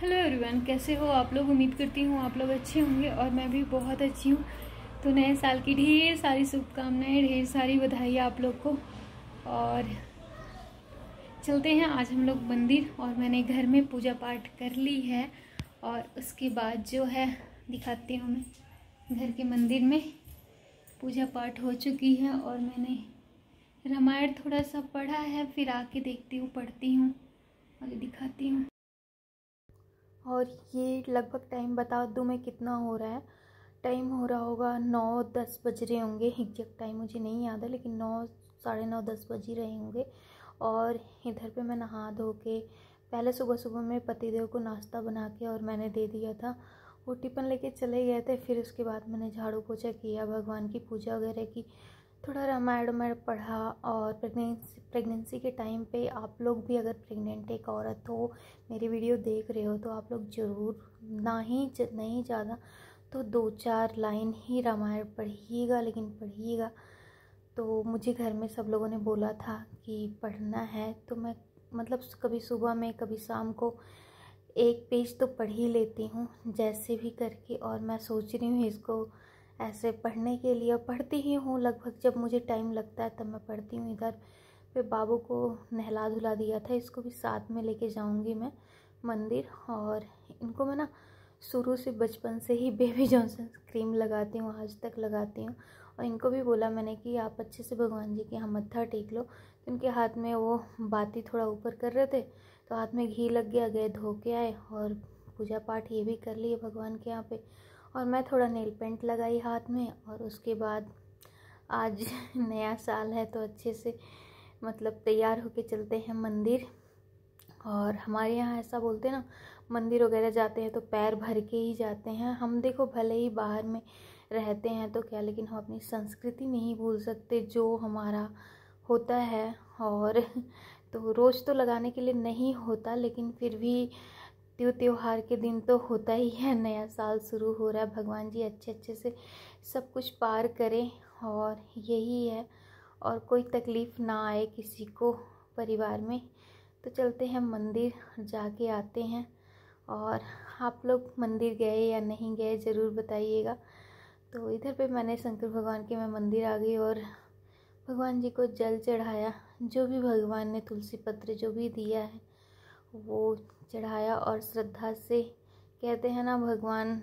hello everyone कैसे हो आप लोग उम्मीद करती हूँ आप लोग अच्छे होंगे और मैं भी बहुत अच्छी हूँ तो नए साल की ढेर सारी शुभकामनाएं ढेर सारी बधाई आप लोग को और चलते हैं आज हम लोग मंदिर और मैंने घर में पूजा पाठ कर ली है और उसके बाद जो है दिखाती हूँ मैं घर के मंदिर में पूजा पाठ हो चुकी है और मैंने रामायण थोड़ा सा पढ़ा है फिर आके देखती हूँ पढ़ती हूँ और दिखाती हूँ और ये लगभग टाइम बता दूँ मैं कितना हो रहा है टाइम हो रहा होगा नौ दस बज रहे होंगे एग्जैक्ट टाइम मुझे नहीं याद है लेकिन नौ साढ़े नौ दस बज ही रहे होंगे और इधर पे मैं नहा धो के पहले सुबह सुबह में पतिदेव को नाश्ता बना के और मैंने दे दिया था वो टिफ़न लेके चले गए थे फिर उसके बाद मैंने झाड़ू पोछा किया भगवान की पूजा वगैरह की थोड़ा रामायण उमायण पढ़ा और प्रेगनेंसी प्रेगनेंसी के टाइम पे आप लोग भी अगर प्रेग्नेंट एक औरत हो मेरी वीडियो देख रहे हो तो आप लोग ज़रूर ना ही नहीं ज़्यादा तो दो चार लाइन ही रामायण पढ़िएगा लेकिन पढ़िएगा तो मुझे घर में सब लोगों ने बोला था कि पढ़ना है तो मैं मतलब कभी सुबह में कभी शाम को एक पेज तो पढ़ ही लेती हूँ जैसे भी करके और मैं सोच रही हूँ इसको ऐसे पढ़ने के लिए पढ़ती ही हूँ लगभग जब मुझे टाइम लगता है तब मैं पढ़ती हूँ इधर फिर बाबू को नहला धुला दिया था इसको भी साथ में लेके जाऊँगी मैं मंदिर और इनको मैं ना शुरू से बचपन से ही बेबी जॉनसन क्रीम लगाती हूँ आज तक लगाती हूँ और इनको भी बोला मैंने कि आप अच्छे से भगवान जी के यहाँ मत्था टेक लो तो इनके हाथ में वो बाती थोड़ा ऊपर कर रहे थे तो हाथ में घी लग गया गए धो के आए और पूजा पाठ ये भी कर लिए भगवान के यहाँ पे और मैं थोड़ा नेल पेंट लगाई हाथ में और उसके बाद आज नया साल है तो अच्छे से मतलब तैयार होके चलते हैं मंदिर और हमारे यहाँ ऐसा बोलते हैं ना मंदिर वगैरह जाते हैं तो पैर भर के ही जाते हैं हम देखो भले ही बाहर में रहते हैं तो क्या लेकिन हम अपनी संस्कृति नहीं भूल सकते जो हमारा होता है और तो रोज़ तो लगाने के लिए नहीं होता लेकिन फिर भी त्यो त्यौहार के दिन तो होता ही है नया साल शुरू हो रहा है भगवान जी अच्छे अच्छे से सब कुछ पार करें और यही है और कोई तकलीफ़ ना आए किसी को परिवार में तो चलते हैं मंदिर जाके आते हैं और आप लोग मंदिर गए या नहीं गए ज़रूर बताइएगा तो इधर पे मैंने शंकर भगवान के मैं मंदिर आ गई और भगवान जी को जल चढ़ाया जो भी भगवान ने तुलसी पत्र जो भी दिया है वो चढ़ाया और श्रद्धा से कहते हैं ना भगवान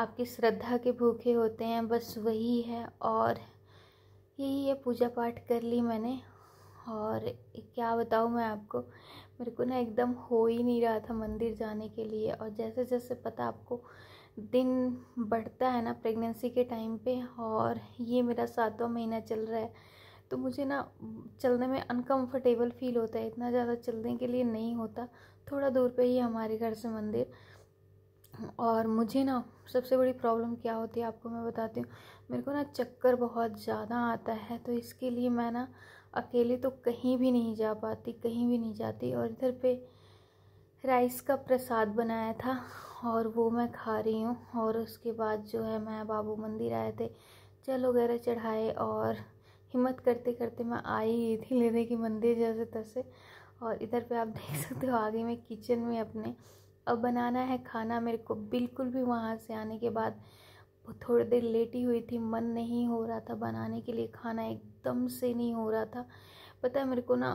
आपकी श्रद्धा के भूखे होते हैं बस वही है और यही है पूजा पाठ कर ली मैंने और क्या बताऊँ मैं आपको मेरे को ना एकदम हो ही नहीं रहा था मंदिर जाने के लिए और जैसे जैसे पता आपको दिन बढ़ता है ना प्रेगनेंसी के टाइम पे और ये मेरा सातवां महीना चल रहा है तो मुझे ना चलने में अनकंफर्टेबल फील होता है इतना ज़्यादा चलने के लिए नहीं होता थोड़ा दूर पे ही हमारे घर से मंदिर और मुझे ना सबसे बड़ी प्रॉब्लम क्या होती है आपको मैं बताती हूँ मेरे को ना चक्कर बहुत ज़्यादा आता है तो इसके लिए मैं ना अकेले तो कहीं भी नहीं जा पाती कहीं भी नहीं जाती और इधर पे राइस का प्रसाद बनाया था और वो मैं खा रही हूँ और उसके बाद जो है मैं बाबू मंदिर आए थे जल वगैरह चढ़ाए और हिम्मत करते करते मैं आई ही थी लेने की मंदिर जैसे तैसे और इधर पे आप देख सकते हो आगे में किचन में अपने अब बनाना है खाना मेरे को बिल्कुल भी वहाँ से आने के बाद थोड़ी देर लेटी हुई थी मन नहीं हो रहा था बनाने के लिए खाना एकदम से नहीं हो रहा था पता है मेरे को ना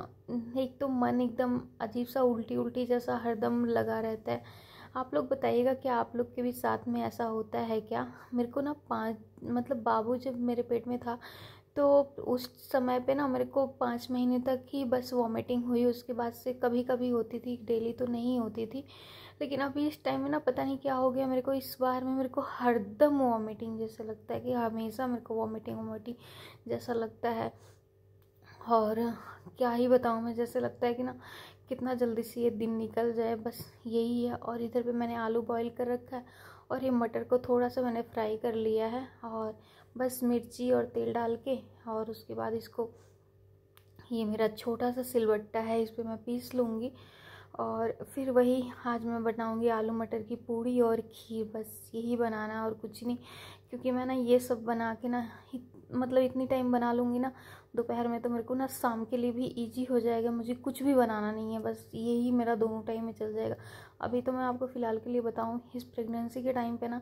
एक तो मन एकदम अजीब सा उल्टी उल्टी जैसा हरदम लगा रहता है आप लोग बताइएगा कि आप लोग के भी साथ में ऐसा होता है क्या मेरे को ना पाँच मतलब बाबू जब मेरे पेट में था तो उस समय पे ना मेरे को पाँच महीने तक ही बस वॉमिटिंग हुई उसके बाद से कभी कभी होती थी डेली तो नहीं होती थी लेकिन अभी इस टाइम में ना पता नहीं क्या हो गया मेरे को इस बार में मेरे को हरदम वॉमिटिंग जैसा लगता है कि हमेशा मेरे को वॉमिटिंग वॉमिटिंग जैसा लगता है और क्या ही बताऊँ मैं जैसे लगता है कि ना कितना जल्दी से ये दिन निकल जाए बस यही है और इधर पे मैंने आलू बॉईल कर रखा है और ये मटर को थोड़ा सा मैंने फ्राई कर लिया है और बस मिर्ची और तेल डाल के और उसके बाद इसको ये मेरा छोटा सा सिलबट्टा है इस पर मैं पीस लूँगी और फिर वही आज मैं बनाऊँगी आलू मटर की पूड़ी और खीर बस यही बनाना और कुछ नहीं क्योंकि मैं ना ये सब बना के ना मतलब इतनी टाइम बना लूँगी ना दोपहर में तो मेरे को ना शाम के लिए भी इजी हो जाएगा मुझे कुछ भी बनाना नहीं है बस यही मेरा दोनों टाइम में चल जाएगा अभी तो मैं आपको फ़िलहाल के लिए बताऊँ इस प्रेगनेंसी के टाइम पर ना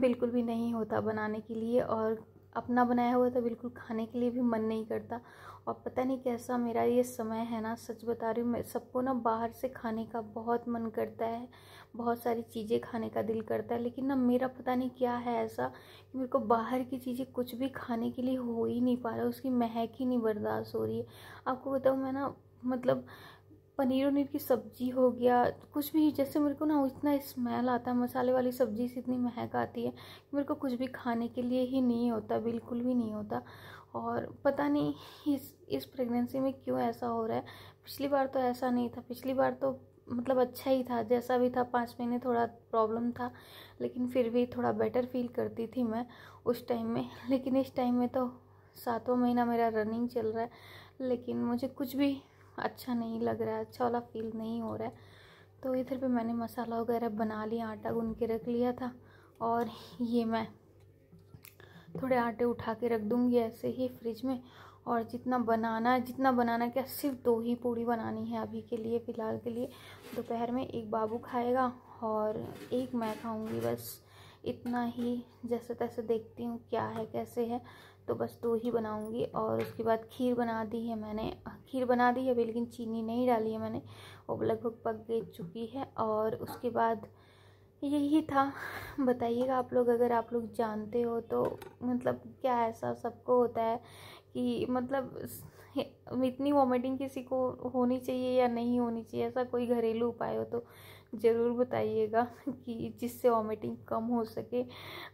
बिल्कुल भी नहीं होता बनाने के लिए और अपना बनाया हुआ था तो बिल्कुल खाने के लिए भी मन नहीं करता और पता नहीं कैसा मेरा ये समय है ना सच बता रही हूँ मैं सबको ना बाहर से खाने का बहुत मन करता है बहुत सारी चीज़ें खाने का दिल करता है लेकिन ना मेरा पता नहीं क्या है ऐसा कि मेरे को बाहर की चीज़ें कुछ भी खाने के लिए हो ही नहीं पा रहा उसकी महक ही नहीं बर्दाश्त हो रही है आपको बताऊँ मैं ना मतलब पनीर वनीर की सब्ज़ी हो गया कुछ भी जैसे मेरे को ना इतना स्मेल आता है मसाले वाली सब्ज़ी से इतनी महक आती है मेरे को कुछ भी खाने के लिए ही नहीं होता बिल्कुल भी नहीं होता और पता नहीं इस इस प्रेगनेंसी में क्यों ऐसा हो रहा है पिछली बार तो ऐसा नहीं था पिछली बार तो मतलब अच्छा ही था जैसा भी था पाँच महीने थोड़ा प्रॉब्लम था लेकिन फिर भी थोड़ा बेटर फील करती थी मैं उस टाइम में लेकिन इस टाइम में तो सातवां महीना मेरा रनिंग चल रहा है लेकिन मुझे कुछ भी अच्छा नहीं लग रहा है अच्छा वाला फील नहीं हो रहा है तो इधर पे मैंने मसाला वगैरह बना लिया आटा गून के रख लिया था और ये मैं थोड़े आटे उठा के रख दूँगी ऐसे ही फ्रिज में और जितना बनाना है जितना बनाना क्या सिर्फ दो ही पूड़ी बनानी है अभी के लिए फ़िलहाल के लिए दोपहर में एक बाबू खाएगा और एक मैं खाऊँगी बस इतना ही जैसे तैसे देखती हूँ क्या है कैसे है तो बस दो ही बनाऊंगी और उसके बाद खीर बना दी है मैंने हाँ, खीर बना दी है अभी लेकिन चीनी नहीं डाली है मैंने वो लगभग पक गई चुकी है और उसके बाद यही था बताइएगा आप लोग अगर आप लोग जानते हो तो मतलब क्या ऐसा सबको होता है कि मतलब इतनी वॉमिटिंग किसी को होनी चाहिए या नहीं होनी चाहिए ऐसा कोई घरेलू उपाय हो तो ज़रूर बताइएगा कि जिससे वॉमिटिंग कम हो सके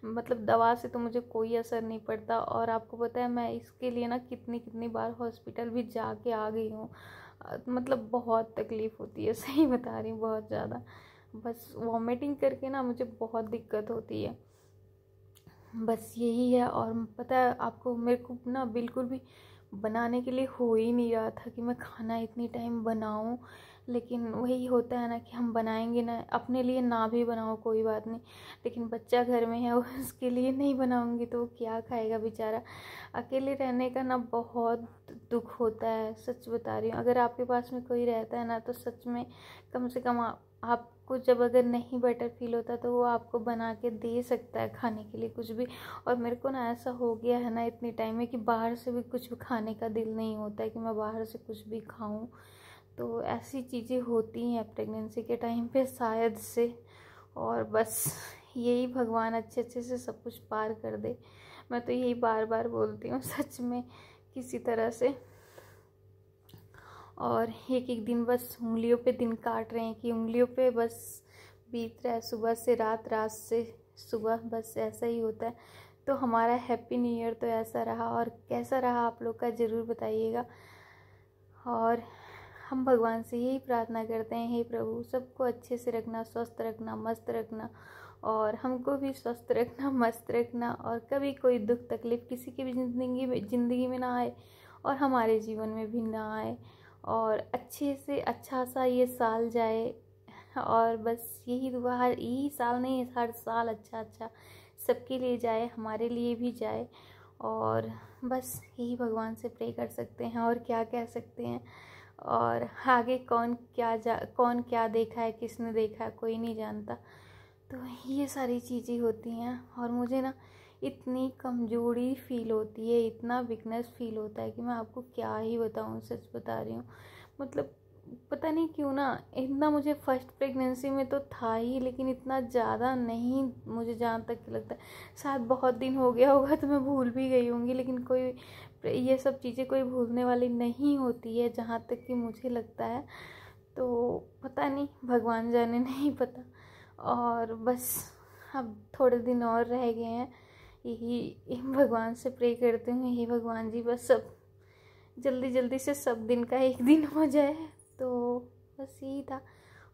मतलब दवा से तो मुझे कोई असर नहीं पड़ता और आपको पता है मैं इसके लिए ना कितनी कितनी बार हॉस्पिटल भी जाके आ गई हूँ मतलब बहुत तकलीफ़ होती है सही बता रही हूँ बहुत ज़्यादा बस वॉमिटिंग करके ना मुझे बहुत दिक्कत होती है बस यही है और पता है आपको मेरे को ना बिल्कुल भी बनाने के लिए हो ही नहीं रहा था कि मैं खाना इतनी टाइम बनाऊं लेकिन वही होता है ना कि हम बनाएंगे ना अपने लिए ना भी बनाओ कोई बात नहीं लेकिन बच्चा घर में है उसके लिए नहीं बनाऊंगी तो वो क्या खाएगा बेचारा अकेले रहने का ना बहुत दुख होता है सच बता रही हूँ अगर आपके पास में कोई रहता है ना तो सच में कम से कम आप आपको जब अगर नहीं बेटर फील होता तो वो आपको बना के दे सकता है खाने के लिए कुछ भी और मेरे को ना ऐसा हो गया है ना इतने टाइम में कि बाहर से भी कुछ भी खाने का दिल नहीं होता है कि मैं बाहर से कुछ भी खाऊं तो ऐसी चीज़ें होती हैं प्रेगनेंसी के टाइम पे शायद से और बस यही भगवान अच्छे अच्छे से सब कुछ पार कर दे मैं तो यही बार बार बोलती हूँ सच में किसी तरह से और एक एक दिन बस उंगलियों पे दिन काट रहे हैं कि उंगलियों पे बस बीत रहा है सुबह से रात रात से सुबह बस ऐसा ही होता है तो हमारा हैप्पी न्यू ईयर तो ऐसा रहा और कैसा रहा आप लोग का ज़रूर बताइएगा और हम भगवान से यही प्रार्थना करते हैं हे प्रभु सबको अच्छे से रखना स्वस्थ रखना मस्त रखना और हमको भी स्वस्थ रखना मस्त रखना और कभी कोई दुख तकलीफ़ किसी की भी ज़िंदगी में ज़िंदगी में ना आए और हमारे जीवन में भी ना आए और अच्छे से अच्छा सा ये साल जाए और बस यही दुआ हर यही साल नहीं हर साल अच्छा अच्छा सबके लिए जाए हमारे लिए भी जाए और बस यही भगवान से प्रे कर सकते हैं और क्या कह सकते हैं और आगे कौन क्या जा कौन क्या देखा है किसने देखा है कोई नहीं जानता तो ये सारी चीज़ें होती हैं और मुझे ना इतनी कमजोरी फील होती है इतना वीकनेस फील होता है कि मैं आपको क्या ही बताऊँ सच बता रही हूँ मतलब पता नहीं क्यों ना इतना मुझे फर्स्ट प्रेगनेंसी में तो था ही लेकिन इतना ज़्यादा नहीं मुझे जहाँ तक लगता है शायद बहुत दिन हो गया होगा तो मैं भूल भी गई होंगी लेकिन कोई ये सब चीज़ें कोई भूलने वाली नहीं होती है जहाँ तक कि मुझे लगता है तो पता नहीं भगवान जाने नहीं पता और बस अब थोड़े दिन और रह गए हैं यही भगवान से प्रे करती हूँ यही भगवान जी बस सब जल्दी जल्दी से सब दिन का एक दिन हो जाए तो बस यही था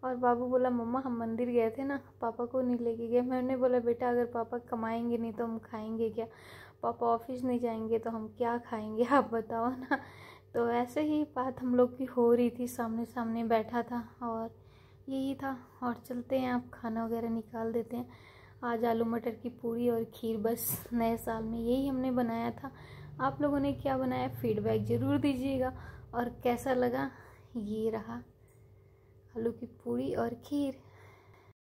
और बाबू बोला मम्मा हम मंदिर गए थे ना पापा को नहीं लेके गए मैंने बोला बेटा अगर पापा कमाएंगे नहीं तो हम खाएंगे क्या पापा ऑफिस नहीं जाएंगे तो हम क्या खाएंगे आप बताओ ना तो ऐसे ही बात हम लोग की हो रही थी सामने सामने बैठा था और यही था और चलते हैं आप खाना वगैरह निकाल देते हैं आज आलू मटर की पूरी और खीर बस नए साल में यही हमने बनाया था आप लोगों ने क्या बनाया फीडबैक ज़रूर दीजिएगा और कैसा लगा ये रहा आलू की पूरी और खीर